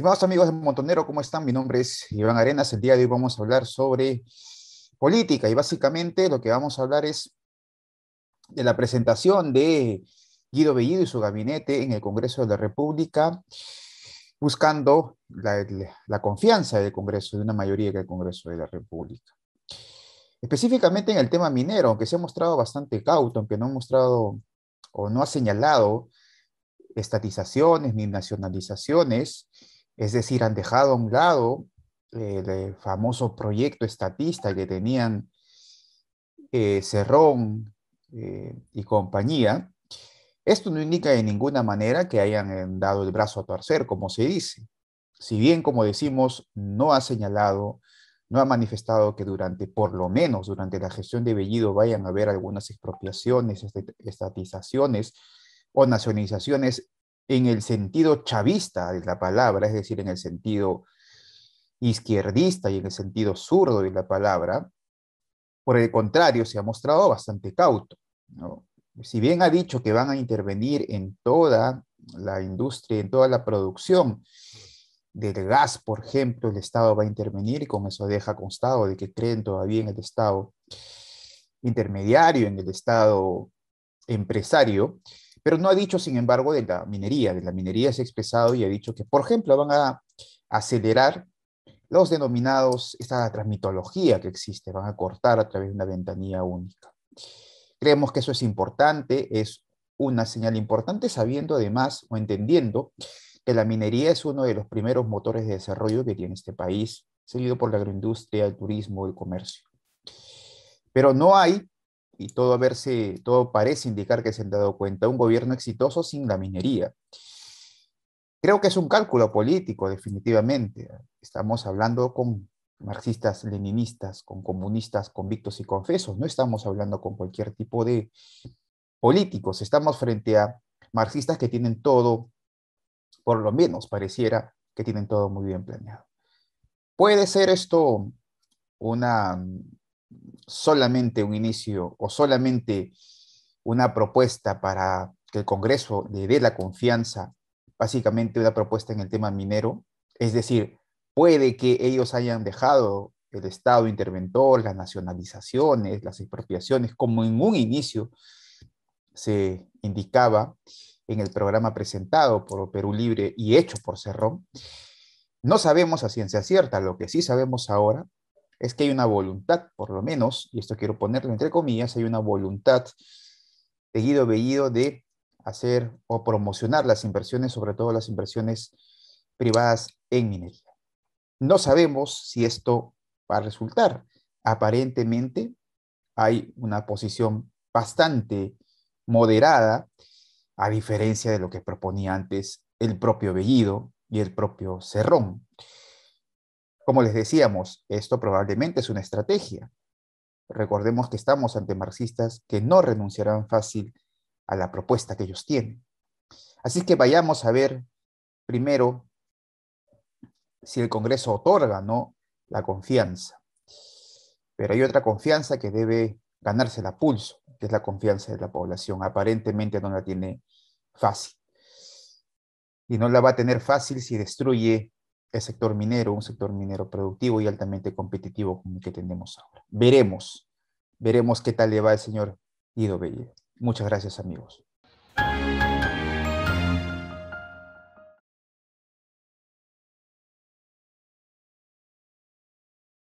Estimados amigos de Montonero, ¿cómo están? Mi nombre es Iván Arenas. El día de hoy vamos a hablar sobre política y básicamente lo que vamos a hablar es de la presentación de Guido Bellido y su gabinete en el Congreso de la República, buscando la, confianza del Congreso, de una mayoría que el Congreso de la República. Específicamente en el tema minero, aunque se ha mostrado bastante cauto, aunque no ha mostrado o no ha señalado estatizaciones ni nacionalizaciones, es decir, han dejado a un lado el eh, famoso proyecto estatista que tenían eh, Cerrón eh, y compañía. Esto no indica de ninguna manera que hayan dado el brazo a torcer, como se dice. Si bien, como decimos, no ha señalado, no ha manifestado que durante, por lo menos durante la gestión de Bellido, vayan a haber algunas expropiaciones, estatizaciones o nacionalizaciones en el sentido chavista de la palabra, es decir, en el sentido izquierdista y en el sentido zurdo de la palabra, por el contrario, se ha mostrado bastante cauto. Si bien ha dicho que van a intervenir en toda la industria, en toda la producción del gas, por ejemplo, el Estado va a intervenir y con eso deja constado de que creen todavía en el Estado intermediario, en el Estado empresario, pero no ha dicho, sin embargo, de la minería. De la minería se ha expresado y ha dicho que, por ejemplo, van a acelerar los denominados, esta transmitología que existe, van a cortar a través de una ventanilla única. Creemos que eso es importante, es una señal importante, sabiendo además o entendiendo que la minería es uno de los primeros motores de desarrollo que tiene este país, seguido por la agroindustria, el turismo, y el comercio. Pero no hay y todo, verse, todo parece indicar que se han dado cuenta, un gobierno exitoso sin la minería. Creo que es un cálculo político, definitivamente. Estamos hablando con marxistas, leninistas, con comunistas, convictos y confesos. No estamos hablando con cualquier tipo de políticos. Estamos frente a marxistas que tienen todo, por lo menos pareciera que tienen todo muy bien planeado. ¿Puede ser esto una solamente un inicio o solamente una propuesta para que el Congreso le dé la confianza, básicamente una propuesta en el tema minero, es decir, puede que ellos hayan dejado el Estado interventor, las nacionalizaciones, las expropiaciones, como en un inicio se indicaba en el programa presentado por Perú Libre y hecho por Cerrón. No sabemos a ciencia cierta, lo que sí sabemos ahora es que hay una voluntad, por lo menos, y esto quiero ponerlo entre comillas, hay una voluntad de Guido Bellido de hacer o promocionar las inversiones, sobre todo las inversiones privadas en minería. No sabemos si esto va a resultar. Aparentemente hay una posición bastante moderada, a diferencia de lo que proponía antes el propio Bellido y el propio Cerrón. Como les decíamos, esto probablemente es una estrategia. Recordemos que estamos ante marxistas que no renunciarán fácil a la propuesta que ellos tienen. Así que vayamos a ver primero si el Congreso otorga o no la confianza. Pero hay otra confianza que debe ganarse la pulso, que es la confianza de la población. Aparentemente no la tiene fácil. Y no la va a tener fácil si destruye el sector minero, un sector minero productivo y altamente competitivo como el que tenemos ahora. Veremos, veremos qué tal le va el señor Ido Belle. Muchas gracias amigos.